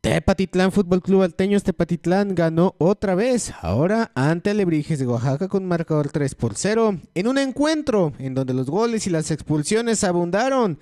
Tepatitlán Fútbol Club alteño Tepatitlán ganó otra vez, ahora ante Alebrijes de Oaxaca con marcador 3 por 0, en un encuentro en donde los goles y las expulsiones abundaron.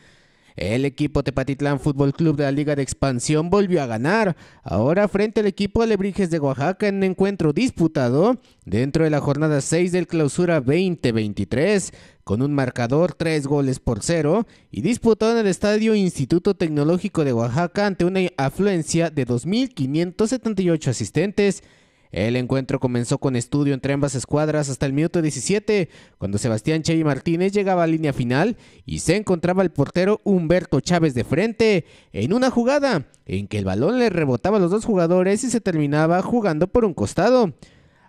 El equipo Tepatitlán Fútbol Club de la Liga de Expansión volvió a ganar, ahora frente al equipo Alebrijes de Oaxaca en un encuentro disputado dentro de la jornada 6 del clausura 2023 con un marcador 3 goles por 0 y disputado en el Estadio Instituto Tecnológico de Oaxaca ante una afluencia de 2.578 asistentes el encuentro comenzó con estudio entre ambas escuadras hasta el minuto 17, cuando Sebastián Chey Martínez llegaba a línea final y se encontraba el portero Humberto Chávez de frente en una jugada en que el balón le rebotaba a los dos jugadores y se terminaba jugando por un costado.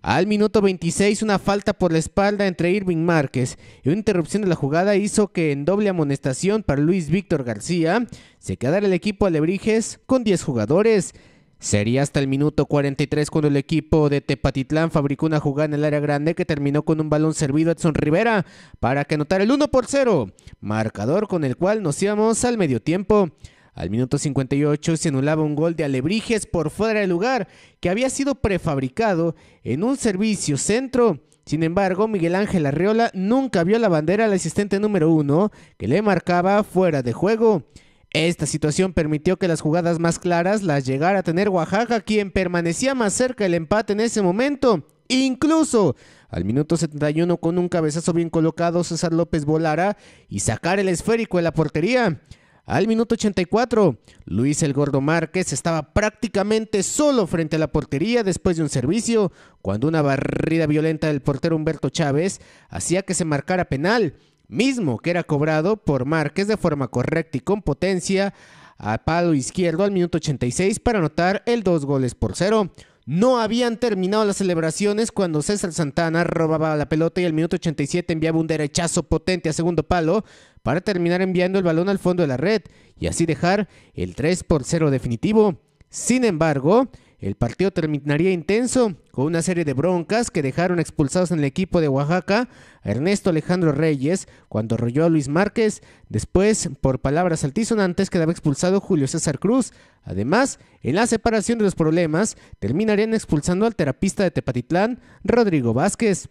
Al minuto 26, una falta por la espalda entre Irving Márquez y una interrupción de la jugada hizo que en doble amonestación para Luis Víctor García se quedara el equipo Alebrijes con 10 jugadores. Sería hasta el minuto 43 cuando el equipo de Tepatitlán fabricó una jugada en el área grande que terminó con un balón servido a Edson Rivera para que anotara el 1 por 0, marcador con el cual nos íbamos al medio tiempo. Al minuto 58 se anulaba un gol de Alebrijes por fuera de lugar que había sido prefabricado en un servicio centro. Sin embargo, Miguel Ángel Arriola nunca vio la bandera al asistente número 1 que le marcaba fuera de juego. Esta situación permitió que las jugadas más claras las llegara a tener Oaxaca, quien permanecía más cerca del empate en ese momento. Incluso al minuto 71 con un cabezazo bien colocado César López volara y sacar el esférico de la portería. Al minuto 84, Luis El Gordo Márquez estaba prácticamente solo frente a la portería después de un servicio, cuando una barrida violenta del portero Humberto Chávez hacía que se marcara penal mismo que era cobrado por Márquez de forma correcta y con potencia a palo izquierdo al minuto 86 para anotar el dos goles por cero. No habían terminado las celebraciones cuando César Santana robaba la pelota y al minuto 87 enviaba un derechazo potente a segundo palo para terminar enviando el balón al fondo de la red y así dejar el 3 por 0 definitivo. Sin embargo, el partido terminaría intenso, con una serie de broncas que dejaron expulsados en el equipo de Oaxaca a Ernesto Alejandro Reyes cuando arrolló a Luis Márquez, después por palabras altisonantes quedaba expulsado Julio César Cruz. Además, en la separación de los problemas, terminarían expulsando al terapista de Tepatitlán, Rodrigo Vázquez.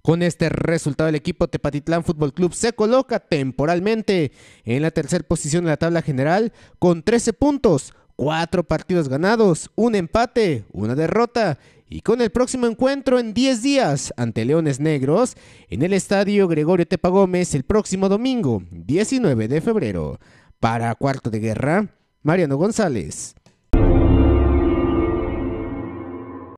Con este resultado, el equipo Tepatitlán Fútbol Club se coloca temporalmente en la tercera posición de la tabla general con 13 puntos, cuatro partidos ganados, un empate, una derrota y con el próximo encuentro en 10 días ante Leones Negros en el Estadio Gregorio Tepa Gómez el próximo domingo 19 de febrero. Para Cuarto de Guerra, Mariano González.